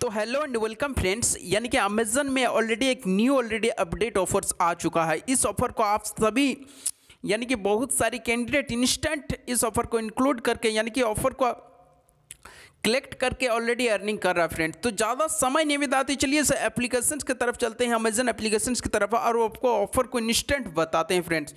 तो hello and welcome friends यानी कि अमेजन में ऑलरेडी एक न्यू ऑलरेडी अपडेट ऑफर्स आ चुका है इस ऑफर को आप सभी यानी कि बहुत सारी कैंडिडेट इंस्टेंट इस ऑफर को इंक्लूड करके यानी कि ऑफर को कलेक्ट करके ऑलरेडी अर्निंग कर रहा है फ्रेंड तो ज़्यादा समय नहीं बिताते चलिए सर एप्लीकेशंस की तरफ चलते हैं अमेजन एप्लीकेशन की तरफ और आपको ऑफर को इंस्टेंट बताते हैं फ्रेंड्स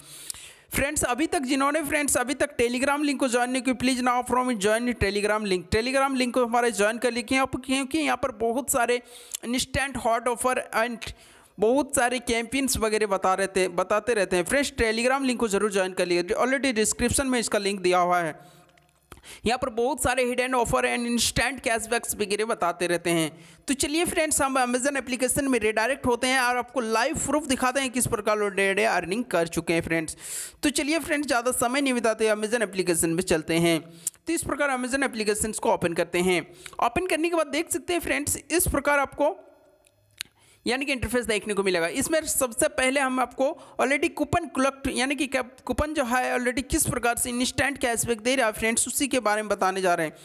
फ्रेंड्स अभी तक जिन्होंने फ्रेंड्स अभी तक टेलीग्राम लिंक को ज्वाइन नहीं किया please now from it join Telegram link Telegram link को हमारे ज्वाइन कर लिखे आप क्योंकि यहाँ पर बहुत सारे इंस्टेंट हॉट ऑफर एंड बहुत सारे कैंपेन्स वगैरह बता रहे थे बताते रहते हैं फ्रेंड्स टेलीग्राम लिंक को जरूर ज्वाइन कर लीजिए ऑलरेडी डिस्क्रिप्शन में इसका लिंक दिया हुआ है यहाँ पर बहुत सारे hidden offer and instant cashbacks वगैरह बताते रहते हैं तो चलिए फ्रेंड्स हम अमेजन एप्लीकेशन में रिडायरेक्ट होते हैं और आपको लाइव प्रूफ दिखाते हैं किस प्रकार डे अर्निंग कर चुके हैं फ्रेंड्स तो चलिए फ्रेंड्स ज़्यादा समय नहीं बिताते अमेजन एप्लीकेशन में चलते हैं तो इस प्रकार अमेजन एप्लीकेशन को ओपन करते हैं ओपन करने के बाद देख सकते हैं फ्रेंड्स इस प्रकार आपको यानी कि इंटरफेस देखने को मिलेगा इसमें सबसे पहले हम आपको ऑलरेडी कूपन कलेक्ट यानी कि कूपन जो है ऑलरेडी किस प्रकार से इंस्टेंट कैशबैक दे रहा है फ्रेंड्स उसी के बारे में बताने जा रहे हैं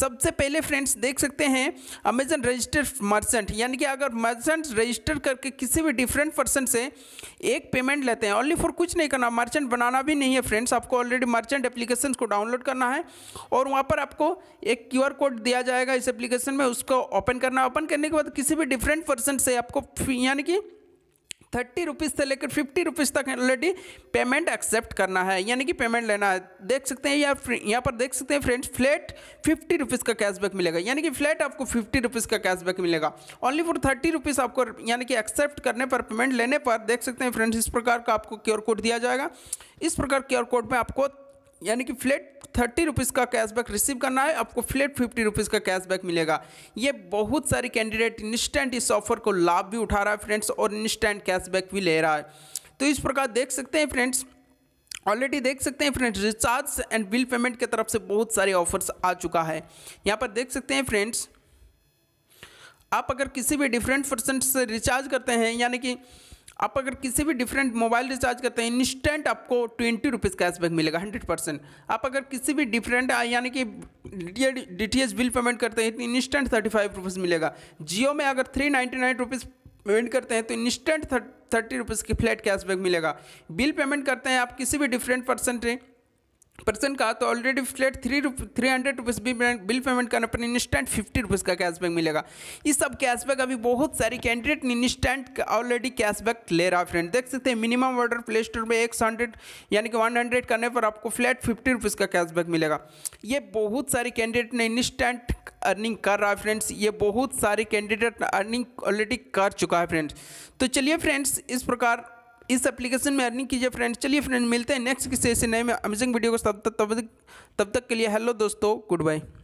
सबसे पहले फ्रेंड्स देख सकते हैं अमेजन रजिस्टर मर्चेंट यानी कि अगर मर्चेंट रजिस्टर करके किसी भी डिफरेंट पर्सन से एक पेमेंट लेते हैं ओनली फॉर कुछ नहीं करना मर्चेंट बनाना भी नहीं है फ्रेंड्स आपको ऑलरेडी मर्चेंट एप्लीकेशन को डाउनलोड करना है और वहाँ पर आपको एक क्यू कोड दिया जाएगा इस एप्लीकेशन में उसको ओपन करना ओपन करने के बाद किसी भी डिफरेंट पर्सन से आपको यानी कि थर्टी रुपीज़ से लेकर फिफ्टी रुपीज़ तक ऑलरेडी पेमेंट एक्सेप्ट करना है यानी कि पेमेंट लेना है देख सकते हैं या यहाँ पर देख सकते हैं फ्रेंड्स फ्लैट फिफ्टी रुपीज़ का कैशबैक मिलेगा यानी कि फ्लैट आपको फिफ्टी रुपीज़ का कैशबैक मिलेगा ओनली फॉर थर्टी रुपीज़ आपको यानी कि एक्सेप्ट करने पर पेमेंट लेने पर देख सकते हैं फ्रेंड्स इस प्रकार का आपको क्यू कोड दिया जाएगा इस प्रकार क्यू कोड में आपको यानी कि फ्लैट थर्टी रुपीज़ का कैशबैक रिसीव करना है आपको फ्लेट फिफ्टी रुपीज़ का कैशबैक मिलेगा ये बहुत सारी कैंडिडेट इंस्टेंट इस ऑफर को लाभ भी उठा रहा है फ्रेंड्स और इंस्टेंट कैशबैक भी ले रहा है तो इस प्रकार देख सकते हैं फ्रेंड्स ऑलरेडी देख सकते हैं friends recharge and bill payment की तरफ से बहुत सारे ऑफर्स आ चुका है यहाँ पर देख सकते हैं फ्रेंड्स आप अगर किसी भी डिफरेंट परसेंट से रिचार्ज करते हैं यानी कि आप अगर किसी भी डिफरेंट मोबाइल रिचार्ज करते हैं इंस्टेंट आपको ट्वेंटी रुपीज़ कैशबैक मिलेगा हंड्रेड परसेंट आप अगर किसी भी डिफरेंट यानी कि D T H bill payment करते हैं इंस्टेंट थर्टी फाइव रुपीज़ मिलेगा जियो में अगर three ninety nine rupees payment करते हैं तो इंस्टेंट थर्टी रुपीज़ की फ्लैट कैशबैक मिलेगा बिल पेमेंट करते हैं आप किसी भी डिफरेंट परसेंट पर्सन का तो ऑलरेडी फ्लैट थ्री रुप three hundred rupees bill payment करने पर इंस्टेंट फिफ्टी रुपीज़ का कैशबैक मिलेगा ये सब कैशबैक अभी बहुत सारे कैंडिडेट इंस्टेंट ऑलरेडी कैशबैक ले रहा है फ्रेंड देख सकते हैं मिनिमम ऑर्डर प्ले स्टोर में एक हंड्रेड यानी कि वन हंड्रेड करने पर आपको फ्लैट फिफ्टी रुपीज़ का कैशबैक मिलेगा ये बहुत सारे कैंडिडेट ने इंस्टेंट अर्निंग कर रहा है फ्रेंड्स ये बहुत सारे कैंडिडेट अर्निंग ऑलरेडी कर चुका है फ्रेंड्स तो चलिए फ्रेंड्स इस प्रकार इस एप्लीकेशन में अर्निंग कीजिए फ्रेंड चलिए फ्रेंड मिलते हैं नेक्स्ट किसी ऐसे नए में अमेजिंग वीडियो को तब तक तब तक के लिए हेलो दोस्तों गुड बाय